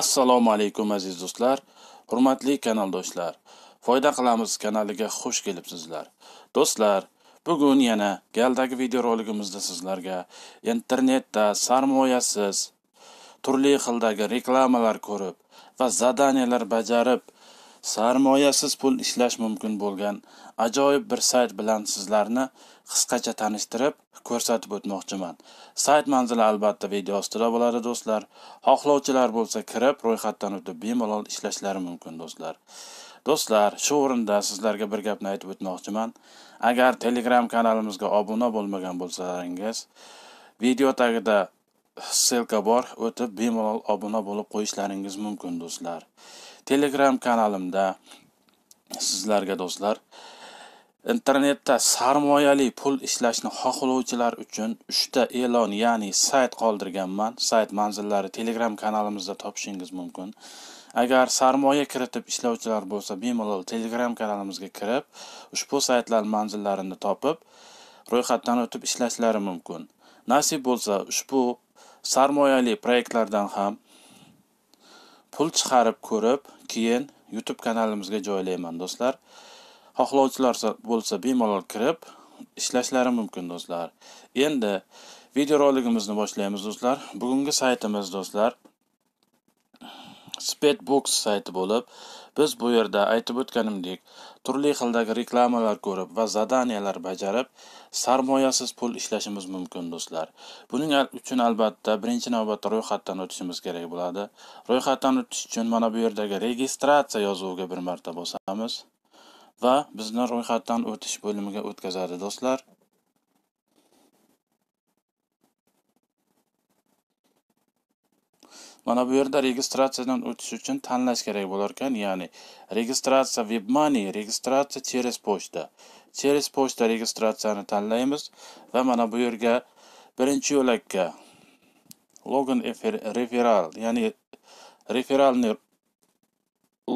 assalomu alaykum aziz do'stlar hurmatli kanaldoshlar foyda qilamiz kanaliga xush kelibsizlar do'stlar bugun yana galdagi videorolikimizda sizlarga internetda sarmoyasiz turli xildagi reklamalar ko'rib va zadaniyalar bajarib sarmoyasiz pul ishlash mumkin bo'lgan ajoyib bir sayt bilan sizlarni qisqacha tanishtirib ko'rsatib o'tmoqchiman sayt manzili albatta video ostida bo'ladi do'stlar xohlovchilar bo'lsa kirib ro'yxatdan o'tib bemalol ishlashlari mumkin do'stlar do'stlar shu o'rinda sizlarga bir gapni aytib o'tmoqchiman agar telegram kanalimizga obuna bo'lmagan bo'lsalaringiz video tagida ssilka bor o'tib bemalol obuna bo'lib qo'yishlaringiz mumkin do'stlar telegram kanalimda sizlarga do'stlar internetda sarmoyali pul ishlashni xohlovchilar uchun uchta e'lon ya'ni sayt qoldirganman sayt manzillari telegram kanalimizda topishingiz mumkin agar sarmoya kiritib ishlovchilar bo'lsa bemalol telegram kanalimizga kirib ushbu saytlar manzillarini topib ro'yxatdan o'tib ishlashlari mumkin nasib bo'lsa ushbu sarmoyali proyektlardan ham pul chiqarib ko'rib keyin youtube kanalimizga joylayman do'stlar xohlovchilar bo'lsa bemalol kirib ishlashlari mumkin do'stlar endi videoroligimizni boshlaymiz do'stlar bugungi saytimiz do'stlar spetbox sayti bo'lib biz bu yerda aytib o'tganimdek turli xildagi reklamalar ko'rib va zadaniyalar bajarib sarmoyasiz pul ishlashimiz mumkin do'stlar buning uchun albatta birinchi navbatda ro'yxatdan o'tishimiz kerak bo'ladi ro'yxatdan o'tish uchun mana bu yerdagi registratsiya yozuviga bir marta bosamiz va bizni ro'yxatdan o'tish bo'limiga o'tkazadi do'stlar mana bu yerda registratsiyadan o'tish uchun tanlash kerak bo'lar ekan ya'ni registratsiya webmoney registratsiya через pochta через pochta registratsiyani tanlaymiz va mana bu yerga birinchi yo'lakka login referral ya'ni referalni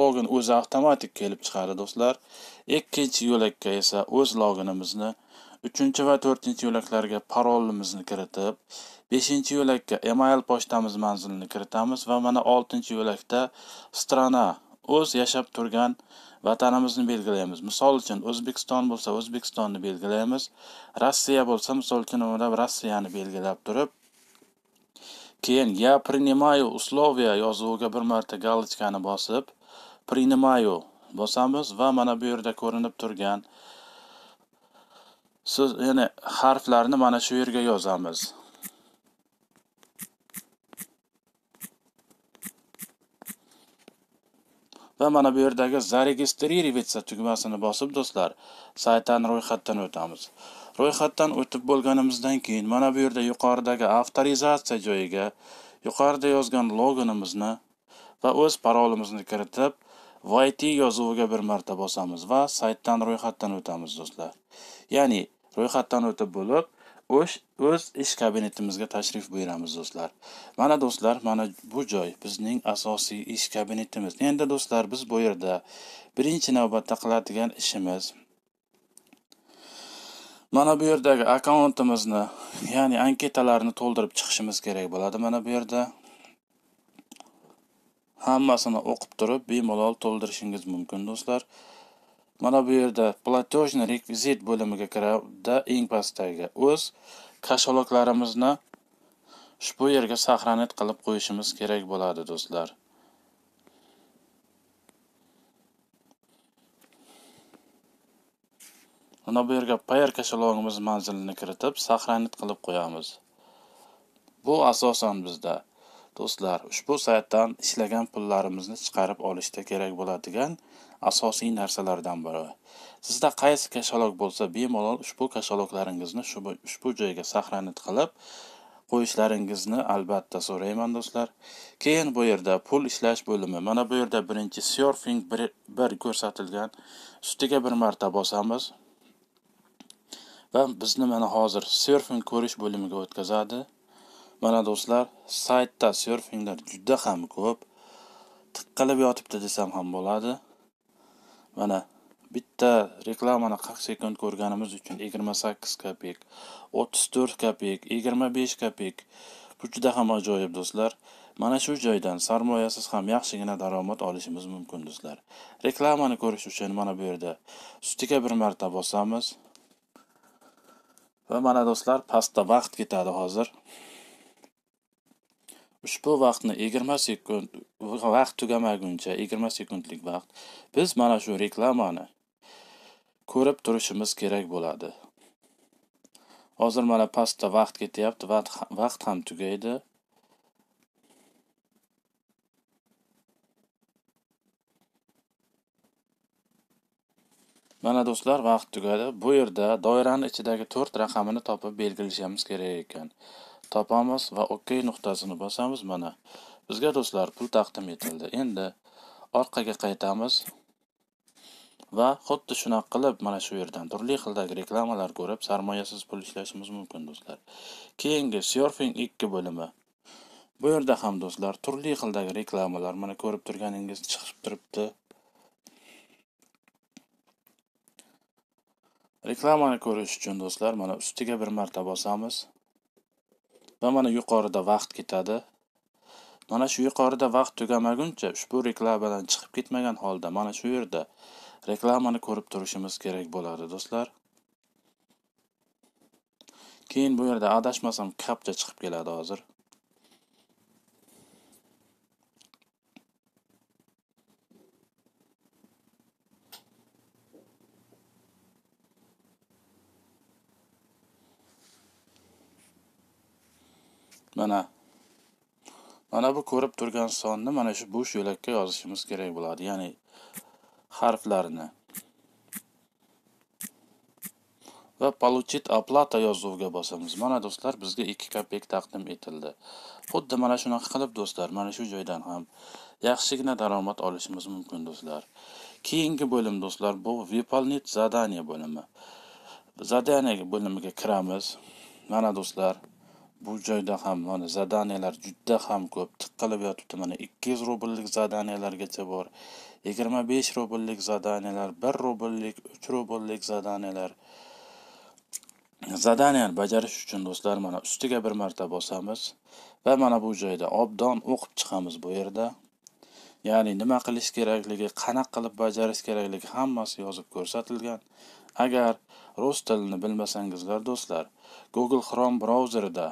login o'zi avtomatik kelib chiqadi do'stlar ikkinchi yo'lakka esa o'z loginimizni uchinchi va to'rtinchi yo'laklarga parolimizni kiritib beshinchi yo'lakka email pochtamiz manzilini kiritamiz va mana oltinchi yo'lakda strana o'z yashab turgan vatanimizni belgilaymiz misol uchun o'zbekiston bo'lsa o'zbekistonni belgilaymiz rossiya bo'lsa misol uchun rossiyani belgilab turib keyin я принимаю условия yozuviga bir marta galochkani bosib принимаю bosamiz va mana bu yerda ko'rinib turgan so'z ya'ni harflarni mana shu yerga yozamiz va mana bu yerdagi zaregistrироваться tugmasini bosib do'stlar saytdan ro'yxatdan o'tamiz ro'yxatdan o'tib bo'lganimizdan keyin mana bu yerda yuqoridagi avtorizatsiya joyiga yuqorida yozgan loginimizni va o'z parolimizni kiritib vt yozuviga bir marta bosamiz va saytdan ro'yxatdan o'tamiz do'stlar ya'ni ro'yxatdan o'tib bo'lib o'z ish kabinetimizga tashrif buyuramiz do'stlar mana do'stlar mana bu joy bizning asosiy ish kabinetimiz endi do'stlar biz bu yerda birinchi navbatda qiladigan ishimiz mana bu yerdagi akkauntimizni ya'ni anketalarni to'ldirib chiqishimiz kerak bo'ladi mana bu yerda hammasini o'qib turib bemalol to'ldirishingiz mumkin do'stlar mana bu yerda платежный rekvizit bo'limiga kiradi eng pastdagi o'z kashaloklarimizni ushbu yerga сохранить qilib qo'yishimiz kerak bo'ladi do'stlar mana bu yerga payer kashalogimiz manzilini kiritib сохранить qilib qo'yamiz bu asosan bizda do'stlar ushbu saytdan ishlagan pullarimizni chiqarib olishda kerak bo'ladigan asosiy narsalardan biri sizda qaysi kashalok bo'lsa bemalol ushbu kashaloklaringizni ushbu joyga sahranit qilib qo'yishlaringizni albatta so'rayman do'stlar keyin bu yerda pul ishlash bo'limi mana bu yerda birinchi surfing bir, bir ko'rsatilgan ustiga bir marta bosamiz va bizni mana hozir surfing ko'rish bo'limiga o'tkazadi mana do'stlar saytda surfinglar juda ham ko'p tiqqilib yotibdi desam ham bo'ladi mana bitta reklamani qirq sekund ko'rganimiz uchun yigirma sakkiz kopek o'ttiz to'rt kopek yigirma besh kopek bu juda ham ajoyib do'stlar mana shu joydan sarmoyasiz ham yaxshigina daromad olishimiz mumkin do'stlar reklamani ko'rish uchun mana bu yerda ustiga bir marta bosamiz va mana do'stlar pastda vaqt ketadi hozir ushbu vaqtni yigirma sekund vaqt tugamaguncha yigirma sekundlik vaqt biz mana shu reklamani ko'rib turishimiz kerak bo'ladi hozir mana pastda vaqt ketyapti vaqt ham tugaydi mana do'stlar vaqt tugadi bu yerda doirani ichidagi to'rt raqamini topib belgilashimiz kerak ekan topamiz va ok nuqtasini bosamiz mana bizga do'stlar pul taqdim etildi endi orqaga qaytamiz va xuddi shunaqa qilib mana shu yerdan turli xildagi reklamalar ko'rib sarmoyasiz pul ishlashimiz mumkin do'stlar keyingi syorfing ikki bo'limi bu yerda ham do'stlar turli xildagi reklamalar mana ko'rib turganingiz chiqib turibdi reklamani ko'rish uchun do'stlar mana ustiga bir marta bosamiz va mana yuqorida vaqt ketadi mana shu yuqorida vaqt tugamaguncha ushbu reklamadan chiqib ketmagan holda mana shu yerda reklamani ko'rib turishimiz kerak bo'ladi do'stlar keyin bu yerda adashmasam kapcha chiqib keladi hozir mana bu ko'rib turgan sonni mana shu bo'sh yo'lakka yozishimiz kerak bo'ladi ya'ni harflarni va получит оплата yozuviga bosamiz mana do'stlar bizga ikki kopek taqdim etildi xuddi mana shunaqa qilib do'stlar mana shu joydan ham yaxshigina daromad olishimiz mumkin do'stlar keyingi bo'lim do'stlar bu выполнить задание bo'limi zadaniya bo'limiga kiramiz mana do'stlar bu joyda ham mana zadaniyalar juda ham ko'p tiqilib yotibdi mana ikki yuz rubllik zadaniyalargacha bor yigirma besh rubllik zadaniyalar bir rubllik uch rubllik zadaniyalar zadaniyani bajarish uchun do'stlar mana ustiga bir marta bosamiz va mana bu joyda obdon o'qib chiqamiz bu yerda ya'ni nima qilish kerakligi qanaqa qilib bajarish kerakligi hammasi yozib ko'rsatilgan agar rus tilini bilmasangizlar do'stlar google chrome brauzerida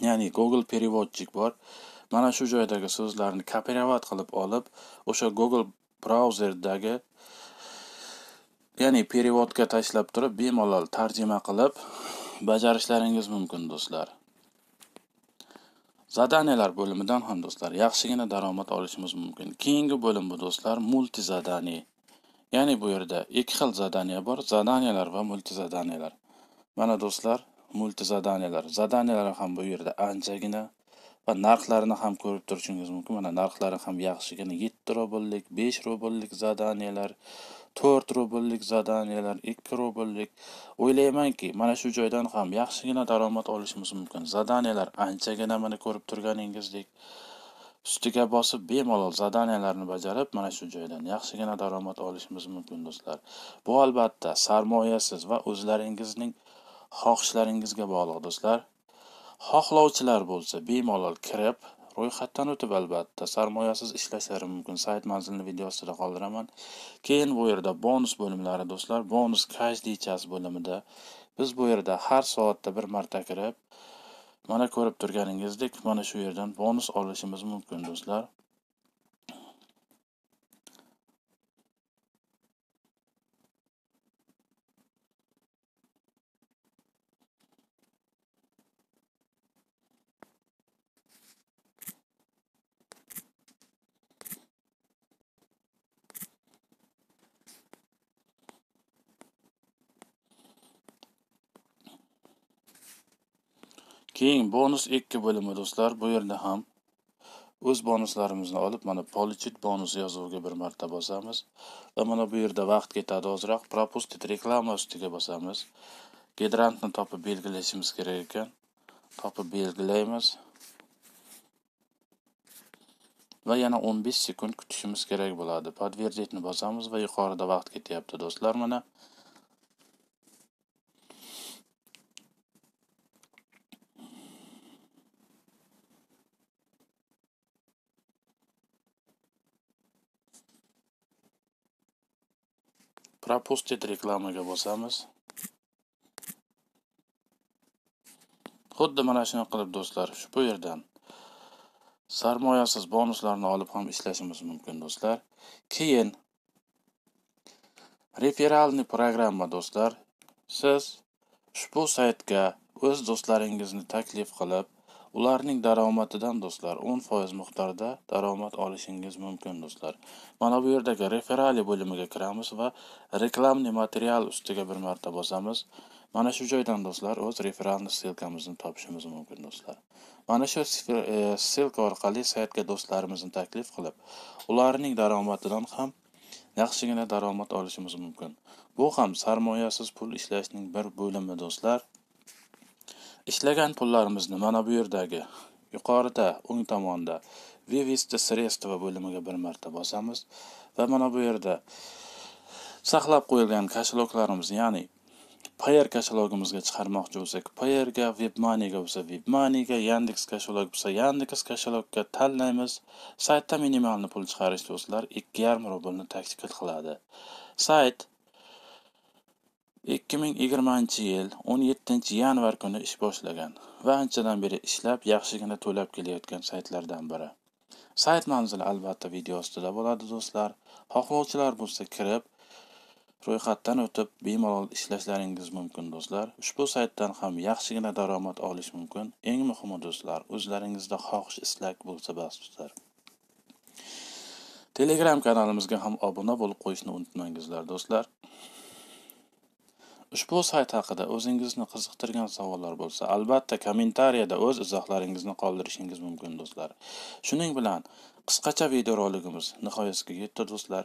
ya'ni google переводчик bor mana shu joydagi so'zlarni kopirovat qilib olib o'sha google brauzerdagi ya'ni переводga tashlab turib bemalol tarjima qilib bajarishlaringiz mumkin do'stlar zadaniyalar bo'limidan ham do'stlar yaxshigina daromad olishimiz mumkin keyingi bo'lim bu do'stlar zadaniy ya'ni bu yerda ikki xil zadaniya bor zadaniyalar va zadaniyalar mana do'stlar multi zadaniyalar zadaniyalar ham bu yerda anchagina va narxlarini ham ko'rib turishingiz mumkin mana narxlari ham yaxshigina yetti rubllik besh rubllik zadaniyalar to'rt rubllik zadaniyalar ikki rubllik o'ylaymanki mana shu joydan ham yaxshigina daromad olishimiz mumkin zadaniyalar anchagina mana ko'rib turganingizdek ustiga bosib bemalol zadaniyalarni bajarib mana shu joydan yaxshigina daromad olishimiz mumkin do'stlar bu albatta sarmoyasiz va o'zlaringizning xohishlaringizga bog'liq do'stlar xohlovchilar bo'lsa bemalol kirib ro'yxatdan o'tib albatta sarmoyasiz ishlashlari mumkin sayt manzilini video ostida qoldiraman keyin bu yerda bonus bo'limlari do'stlar bonus каждый час bo'limida biz bu yerda har soatda bir marta kirib mana ko'rib turganingizdek mana shu yerdan bonus olishimiz mumkin do'stlar keyin bonus ikki bo'limi do'stlar bu yerda ham o'z bonuslarimizni olib mana polichit bonusi yozuviga bir marta bosamiz va mana bu yerda vaqt ketadi ozroq propustit reklama ustiga bosamiz gidrantni topib belgilashimiz kerak ekan topib belgilaymiz va yana 15 sekund kutishimiz kerak bo'ladi podverditni bosamiz va yuqorida vaqt ketyapti do'stlar mana propustit reklamaga bosamiz xuddi mana shuni qilib do'stlar bu yerdan sarmoyasiz bonuslarni olib ham ishlashimiz mumkin do'stlar keyin referalniy programma do'stlar siz ushbu saytga o'z do'stlaringizni taklif qilib ularning daromadidan do'stlar o'n foiz miqdorida daromad olishingiz mumkin do'stlar mana bu yerdagi referali bo'limiga kiramiz va reklamniy material ustiga bir marta bosamiz mana shu joydan do'stlar o'z referalni ssilkamizni topishimiz mumkin do'stlar mana shu ssilka e, orqali saytga do'stlarimizni taklif qilib ularning daromadidan ham yaxshigina daromad olishimiz mumkin bu ham sarmoyasiz pul ishlashning bir bo'limi do'stlar Ishlagan pullarimizni mana bu yerdagi yuqorida o'ng tomonda Вывести средства bo'limiga bir marta bosamiz va mana bu yerda saqlab qo'yilgan kasheloklarimiz ya'ni payer kashlogimizga chiqarmoqchi bo'lsak payerga webmoneyga bo'lsa webmoneyga yandex kashlog bo'lsa yandex kashlogga tanlaymiz saytda minimalni pul chiqarish do'stlar ikki yarim rublni taklif qiladi sayt ikki ming yigirmanchi yil o'n yettinchi yanvar kuni ish boshlagan va anchadan beri ishlab yaxshigina to'lab kelayotgan saytlardan biri sayt manzili albatta video ostida bo'ladi do'stlar xohlovchilar bo'lsa kirib ro'yxatdan o'tib bemalol ishlashlaringiz mumkin do'stlar ushbu saytdan ham yaxshigina daromad olish mumkin eng muhimi do'stlar o'zlaringizda xohish istak bo'lsa bas do'stlar telegram kanalimizga ham obuna bo'lib qo'yishni unutmangizlar do'stlar ushbu sayt haqida o'zingizni qiziqtirgan savollar bo'lsa albatta kommentariyada o'z izohlaringizni qoldirishingiz mumkin do'stlar shuning bilan qisqacha videorolikimiz nihoyasiga yetdi do'stlar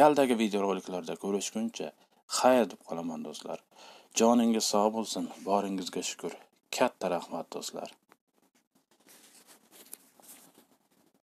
galdagi videoroliklarda ko'rishguncha xayr deb qolaman do'stlar joningiz sog' bo'lsin boringizga shukur katta rahmat do'stlar